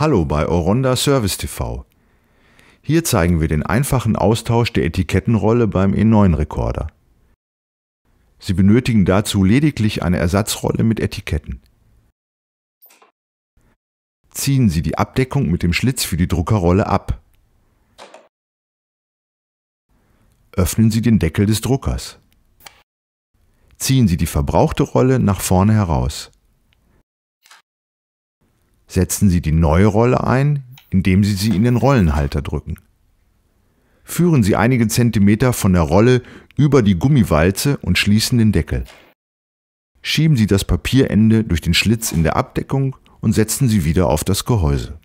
Hallo bei Oronda Service TV. Hier zeigen wir den einfachen Austausch der Etikettenrolle beim E9-Rekorder. Sie benötigen dazu lediglich eine Ersatzrolle mit Etiketten. Ziehen Sie die Abdeckung mit dem Schlitz für die Druckerrolle ab. Öffnen Sie den Deckel des Druckers. Ziehen Sie die verbrauchte Rolle nach vorne heraus setzen Sie die neue Rolle ein, indem Sie sie in den Rollenhalter drücken. Führen Sie einige Zentimeter von der Rolle über die Gummiwalze und schließen den Deckel. Schieben Sie das Papierende durch den Schlitz in der Abdeckung und setzen Sie wieder auf das Gehäuse.